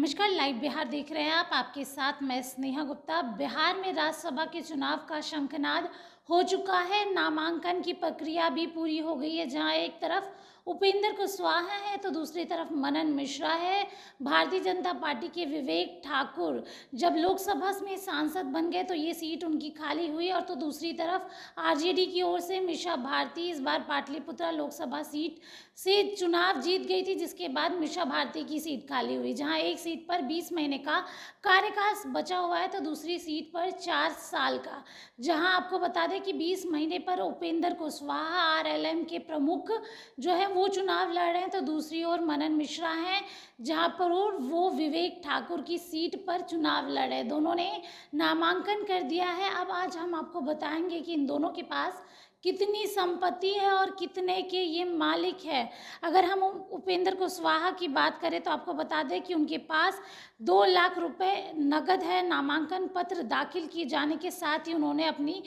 नमस्कार लाइव बिहार देख रहे हैं आप आपके साथ मैं स्नेहा गुप्ता बिहार में राज्यसभा के चुनाव का शंखनाद हो चुका है नामांकन की प्रक्रिया भी पूरी हो गई है जहां एक तरफ उपेंद्र कुशवाहा है तो दूसरी तरफ मनन मिश्रा है भारतीय जनता पार्टी के विवेक ठाकुर जब लोकसभा में सांसद बन गए तो ये सीट उनकी खाली हुई और तो दूसरी तरफ आरजेडी की ओर से मिशा भारती इस बार पाटलिपुत्रा लोकसभा सीट से चुनाव जीत गई थी जिसके बाद मिशा भारती की सीट खाली हुई जहां एक सीट पर 20 महीने का कार्यकाल बचा हुआ है तो दूसरी सीट पर चार साल का जहां आपको बता दें कि 20 महीने पर उपेंद्र कुशवाहा आरएलएम के प्रमुख जो है वो चुनाव लड़ रहे हैं तो दूसरी ओर मनन मिश्रा हैं जहाँ पर वो विवेक ठाकुर की सीट पर चुनाव लड़ रहे दोनों ने नामांकन कर दिया है अब आज हम आपको बताएंगे कि इन दोनों के पास कितनी संपत्ति है और कितने के ये मालिक है अगर हम उपेंद्र कुशवाहा की बात करें तो आपको बता दें कि उनके पास दो लाख रुपए नकद है नामांकन पत्र दाखिल किए जाने के साथ ही उन्होंने अपनी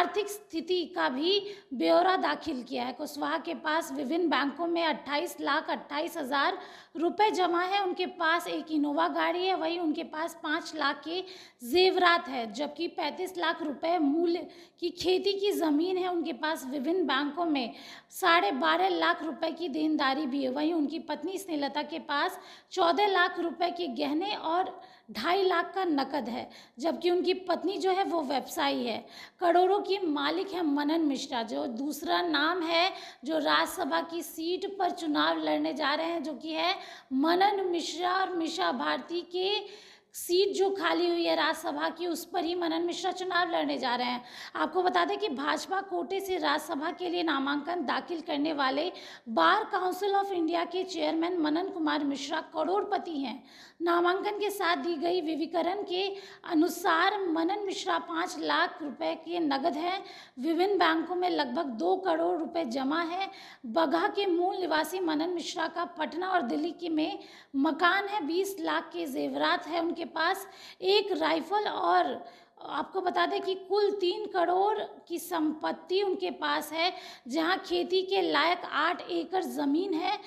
आर्थिक स्थिति का भी ब्यौरा दाखिल किया है कुशवाहा के पास विभिन्न बैंकों में अट्ठाईस लाख अट्ठाईस हज़ार रुपये जमा है उनके पास एक इनोवा गाड़ी है वहीं उनके पास पाँच लाख के जेवरात है जबकि पैंतीस लाख रुपये मूल्य की खेती की ज़मीन है उनके पास विभिन्न बैंकों में साढ़े बारह लाख रुपए की देनदारी भी है वहीं उनकी पत्नी स्नेहलता के पास चौदह लाख रुपए के गहने और ढाई लाख का नकद है जबकि उनकी पत्नी जो है वो व्यवसायी है करोड़ों की मालिक है मनन मिश्रा जो दूसरा नाम है जो राज्यसभा की सीट पर चुनाव लड़ने जा रहे हैं जो कि है मनन मिश्रा और मिशा भारती के सीट जो खाली हुई है राज्यसभा की उस पर ही मनन मिश्रा चुनाव लड़ने जा रहे हैं आपको बता दें कि भाजपा कोटे से राज्यसभा के लिए नामांकन दाखिल करने वाले बार काउंसिल ऑफ इंडिया के चेयरमैन मनन कुमार मिश्रा करोड़पति हैं नामांकन के साथ दी गई विविकरण के अनुसार मनन मिश्रा पाँच लाख रुपए के नगद हैं विभिन्न बैंकों में लगभग दो करोड़ रुपए जमा है बगहा के मूल निवासी मनन मिश्रा का पटना और दिल्ली के में मकान है बीस लाख के जेवरात है उनके के पास एक राइफल और आपको बता दें कि कुल तीन करोड़ की संपत्ति उनके पास है जहां खेती के लायक आठ एकड़ ज़मीन है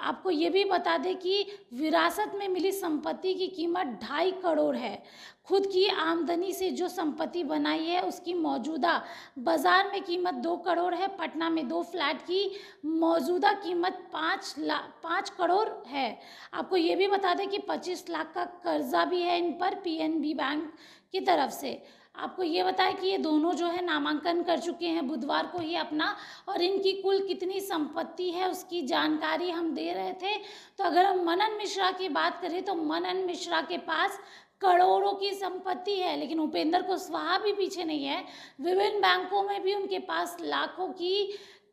आपको ये भी बता दें कि विरासत में मिली संपत्ति की कीमत ढाई करोड़ है खुद की आमदनी से जो संपत्ति बनाई है उसकी मौजूदा बाज़ार में कीमत दो करोड़ है पटना में दो फ्लैट की मौजूदा कीमत पाँच लाख पाँच करोड़ है आपको ये भी बता दें कि पच्चीस लाख का कर्जा भी है इन पर पीएनबी बैंक की तरफ से आपको ये बताया कि ये दोनों जो है नामांकन कर चुके हैं बुधवार को ही अपना और इनकी कुल कितनी संपत्ति है उसकी जानकारी हम दे रहे थे तो अगर हम मनन मिश्रा की बात करें तो मनन मिश्रा के पास करोड़ों की संपत्ति है लेकिन उपेंद्र कुशवाहा भी पीछे नहीं है विभिन्न बैंकों में भी उनके पास लाखों की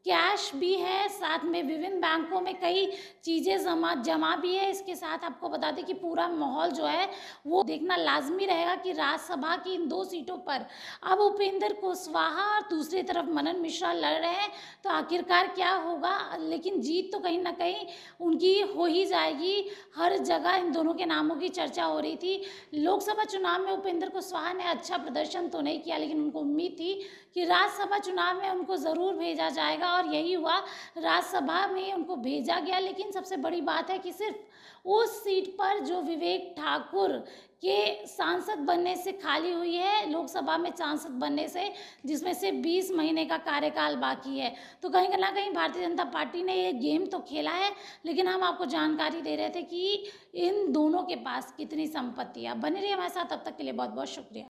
कैश भी है साथ में विभिन्न बैंकों में कई चीज़ें जमा जमा भी है इसके साथ आपको बता दें कि पूरा माहौल जो है वो देखना लाजमी रहेगा कि राज्यसभा की इन दो सीटों पर अब उपेंद्र कुशवाहा और दूसरी तरफ मनन मिश्रा लड़ रहे हैं तो आखिरकार क्या होगा लेकिन जीत तो कहीं ना कहीं उनकी हो ही जाएगी हर जगह इन दोनों के नामों की चर्चा हो रही थी लोकसभा चुनाव में उपेंद्र कुशवाहा ने अच्छा प्रदर्शन तो नहीं किया लेकिन उनको उम्मीद थी कि राज्यसभा चुनाव में उनको ज़रूर भेजा जाएगा था और यही हुआ राज्यसभा में उनको भेजा गया लेकिन सबसे बड़ी बात है कि सिर्फ उस सीट पर जो विवेक ठाकुर के सांसद बनने से खाली हुई है लोकसभा में सांसद बनने से जिसमें से 20 महीने का कार्यकाल बाकी है तो कहीं ना कहीं भारतीय जनता पार्टी ने ये गेम तो खेला है लेकिन हम आपको जानकारी दे रहे थे कि इन दोनों के पास कितनी संपत्ति है बने रही हमारे साथ अब तक के लिए बहुत बहुत शुक्रिया